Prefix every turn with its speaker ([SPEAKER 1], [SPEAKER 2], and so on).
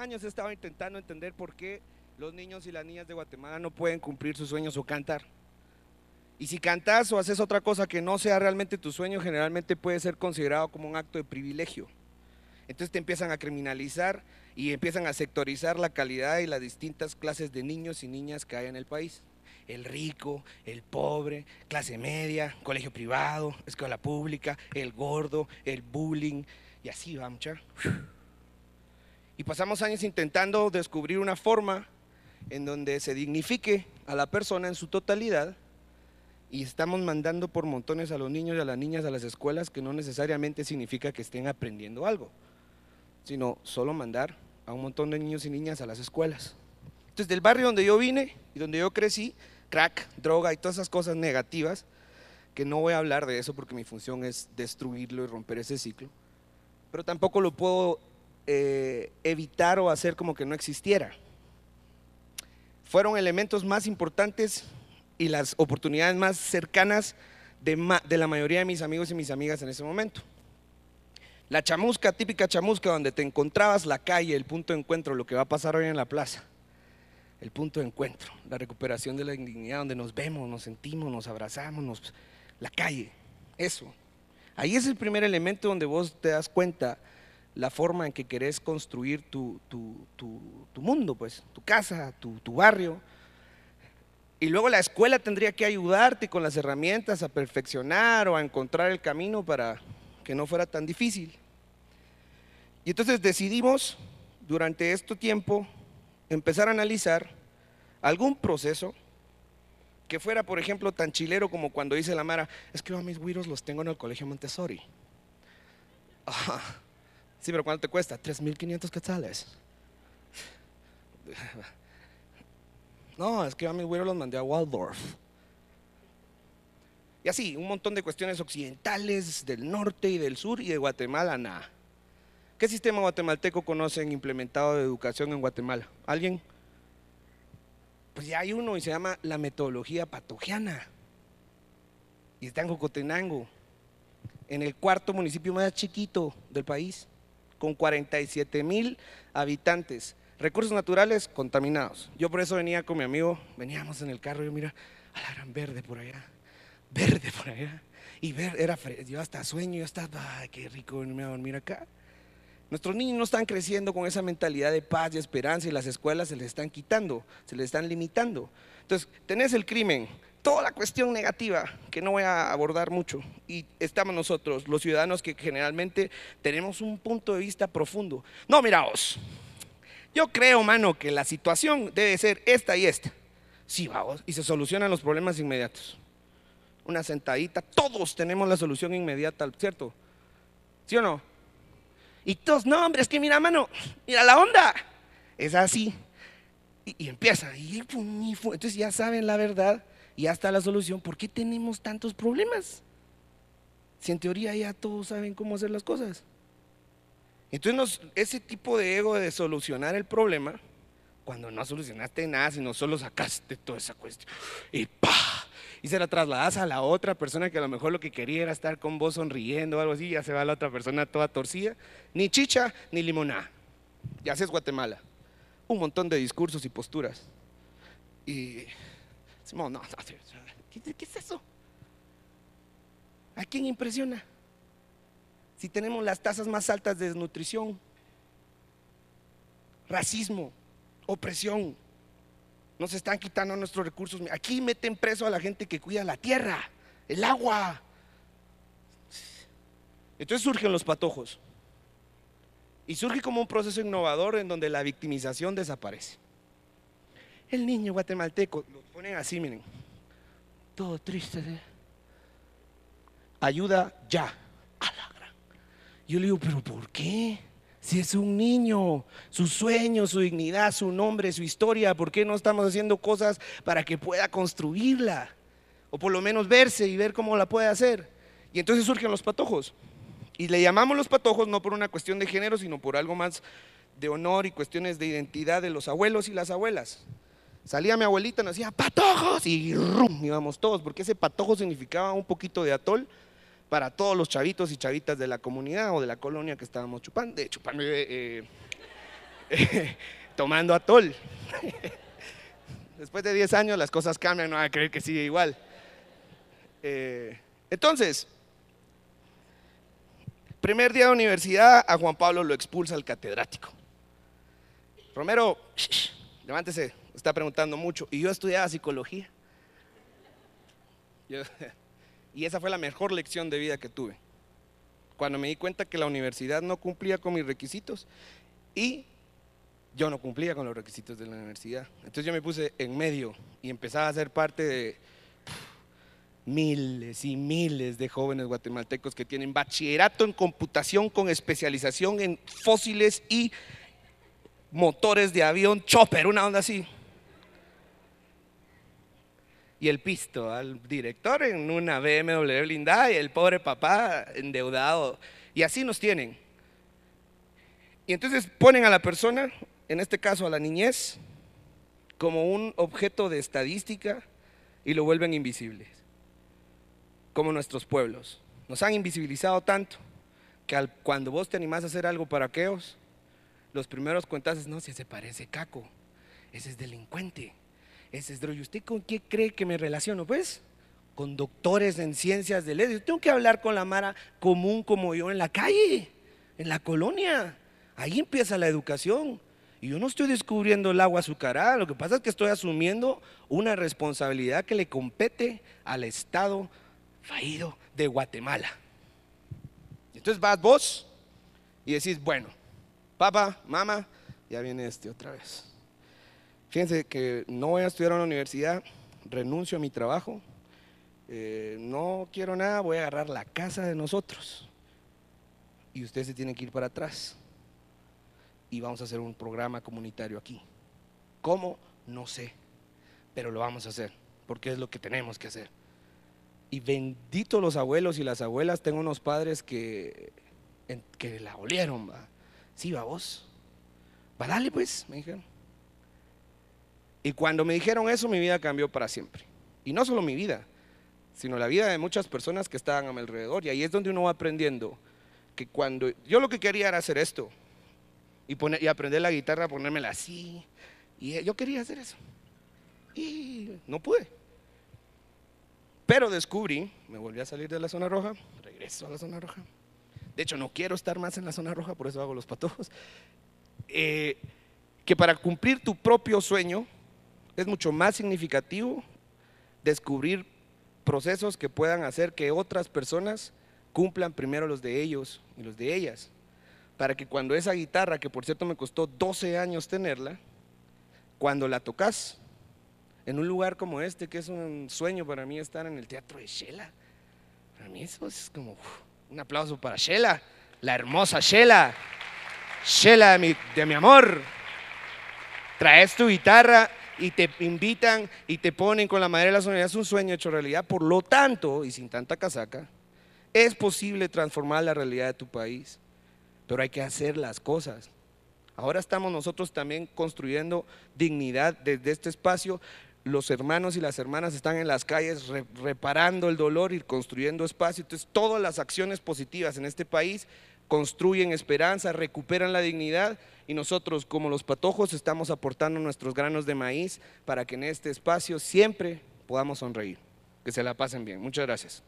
[SPEAKER 1] años he estado intentando entender por qué los niños y las niñas de Guatemala no pueden cumplir sus sueños o cantar. Y si cantas o haces otra cosa que no sea realmente tu sueño, generalmente puede ser considerado como un acto de privilegio. Entonces te empiezan a criminalizar y empiezan a sectorizar la calidad y las distintas clases de niños y niñas que hay en el país. El rico, el pobre, clase media, colegio privado, escuela pública, el gordo, el bullying, y así vamos mucha. Y pasamos años intentando descubrir una forma en donde se dignifique a la persona en su totalidad y estamos mandando por montones a los niños y a las niñas a las escuelas que no necesariamente significa que estén aprendiendo algo, sino solo mandar a un montón de niños y niñas a las escuelas. Entonces, del barrio donde yo vine y donde yo crecí, crack, droga y todas esas cosas negativas, que no voy a hablar de eso porque mi función es destruirlo y romper ese ciclo, pero tampoco lo puedo eh, evitar o hacer como que no existiera. Fueron elementos más importantes y las oportunidades más cercanas de, la mayoría de mis amigos y mis amigas en ese momento. La chamusca, típica chamusca, donde te encontrabas la calle, el punto de encuentro, lo que va a pasar hoy en la plaza el punto de encuentro, la recuperación de la dignidad, donde nos vemos, nos sentimos, nos abrazamos, la calle, eso. Ahí es el primer elemento donde vos te das cuenta la forma en que querés construir tu, mundo, pues, tu casa, tu, barrio. Y luego la escuela tendría que ayudarte con las herramientas a perfeccionar o a encontrar el camino para que no fuera tan difícil. Y entonces decidimos durante este tiempo empezar a analizar algún proceso que fuera, por ejemplo, tan chilero como cuando dice la Mara, es que a mis güiros los tengo en el colegio Montessori. Ajá Sí, pero ¿cuánto te cuesta? 3.500 quetzales. No, es que a mi güero los mandé a Waldorf. Y así, un montón de cuestiones occidentales del norte y del sur y de Guatemala, nada. ¿Qué sistema guatemalteco conocen implementado de educación en Guatemala? ¿Alguien? Pues ya hay uno y se llama la metodología patogiana. Y está en Cocotenango, en el cuarto municipio más chiquito del país con 47 mil habitantes. Recursos naturales contaminados. Yo por eso venía con mi amigo, veníamos en el carro y yo mira, a la gran verde por allá, verde por allá. Y ver, era, yo hasta sueño, yo estaba, qué rico me voy a dormir acá. Nuestros niños no están creciendo con esa mentalidad de paz y esperanza y las escuelas se les están quitando, se les están limitando. Entonces, tenés el crimen, toda la cuestión negativa que no voy a abordar mucho y estamos nosotros, los ciudadanos que generalmente tenemos un punto de vista profundo. No, miraos, yo creo, mano, que la situación debe ser esta y esta. Sí, vamos, y se solucionan los problemas inmediatos. Una sentadita, todos tenemos la solución inmediata, ¿cierto? ¿Sí o no? Y todos, no, hombre, es que mira, mano, mira la onda. Es así. Y, empieza. Y, Entonces ya saben la verdad y ya está la solución. ¿Por qué tenemos tantos problemas? Si en teoría ya todos saben cómo hacer las cosas. Entonces ese tipo de ego de solucionar el problema, cuando no solucionaste nada, sino solo sacaste toda esa cuestión. Y ¡pah! y se la trasladas a la otra persona que a lo mejor lo que quería era estar con vos sonriendo o algo así, ya se va la otra persona toda torcida, ni chicha ni limoná. Ya es Guatemala. Un montón de discursos y posturas. Y no, no, ¿qué es eso? ¿A quién impresiona? Si tenemos las tasas más altas de desnutrición, racismo, opresión, nos están quitando nuestros recursos. Aquí meten preso a la gente que cuida la tierra, el agua. Entonces surgen los patojos. Y surge como un proceso innovador en donde la victimización desaparece. El niño guatemalteco, lo ponen así, miren, todo triste. ¿eh? Ayuda ya. Yo le digo, pero ¿por qué? Si es un niño, su sueño, su dignidad, su nombre, su historia, ¿por qué no estamos haciendo cosas para que pueda construirla? O por lo menos verse y ver cómo la puede hacer. Y entonces surgen los patojos. Y le llamamos los patojos no por una cuestión de género, sino por algo más de honor y cuestiones de identidad de los abuelos y las abuelas. Salía mi abuelita, nos decía patojos y rum, íbamos todos, porque ese patojo significaba un poquito de atol para todos los chavitos y chavitas de la comunidad o de la colonia que estábamos chupando, eh, eh, eh, tomando atol. Después de 10 años las cosas cambian, no van a creer que sigue igual. entonces, primer día de universidad, a Juan Pablo lo expulsa el catedrático. Romero, levántese, está preguntando mucho. Y yo estudiaba psicología. Yo, Y esa fue la mejor lección de vida que tuve. Cuando me di cuenta que la universidad no cumplía con mis requisitos y yo no cumplía con los requisitos de la universidad. Entonces yo me puse en medio y empezaba a ser parte de miles y miles de jóvenes guatemaltecos que tienen bachillerato en computación con especialización en fósiles y motores de avión chopper, una onda así y el pisto al director en una BMW blindada y el pobre papá endeudado. Y así nos tienen. Y entonces ponen a la persona, en este caso a la niñez, como un objeto de estadística y lo vuelven invisibles, como nuestros pueblos. Nos han invisibilizado tanto que cuando vos te animás a hacer algo para aquellos, los primeros cuentas es, no, si se parece Caco, ese es delincuente es ¿Y usted con qué cree que me relaciono? Pues con doctores en ciencias de ley Yo Tengo que hablar con la Mara común como yo en la calle, en la colonia. Ahí empieza la educación. Y yo no estoy descubriendo el agua azucarada, lo que pasa es que estoy asumiendo una responsabilidad que le compete al Estado fallido de Guatemala. Entonces vas vos y decís, bueno, papá, mamá, ya viene este otra vez. Fíjense que no voy a estudiar en la universidad, renuncio a mi trabajo, eh, no quiero nada, voy a agarrar la casa de nosotros. Y ustedes se tienen que ir para atrás. Y vamos a hacer un programa comunitario aquí. ¿Cómo? No sé. Pero lo vamos a hacer, porque es lo que tenemos que hacer. Y bendito los abuelos y las abuelas, tengo unos padres que, que la olieron, Sí, va vos. Va, dale pues, me dijeron. Y cuando me dijeron eso, mi vida cambió para siempre. Y no solo mi vida, sino la vida de muchas personas que estaban a mi alrededor. Y ahí es donde uno va aprendiendo que cuando yo lo que quería era hacer esto y, poner, y aprender la guitarra, ponérmela así. Y eh, yo quería hacer eso. Y no pude. Pero descubrí, me volví a salir de la zona roja, regreso a la zona roja. De hecho, no quiero estar más en la zona roja, por eso hago los patojos. Eh, que para cumplir tu propio sueño es mucho más significativo descubrir procesos que puedan hacer que otras personas cumplan primero los de ellos y los de ellas, para que cuando esa guitarra, que por cierto me costó 12 años tenerla, cuando la tocas en un lugar como este, que es un sueño para mí estar en el teatro de Shela, para mí eso es como un aplauso para Shela, la hermosa Shela, Shela de mi, de mi amor, traes tu guitarra y te invitan y te ponen con la madera de la sonoridad, es un sueño hecho realidad. Por lo tanto, y sin tanta casaca, es posible transformar la realidad de tu país, pero hay que hacer las cosas. Ahora estamos nosotros también construyendo dignidad desde este espacio. Los hermanos y las hermanas están en las calles reparando el dolor y construyendo espacio. Entonces, todas las acciones positivas en este país construyen esperanza, recuperan la dignidad y nosotros como los patojos estamos aportando nuestros granos de maíz para que en este espacio siempre podamos sonreír. Que se la pasen bien. Muchas gracias.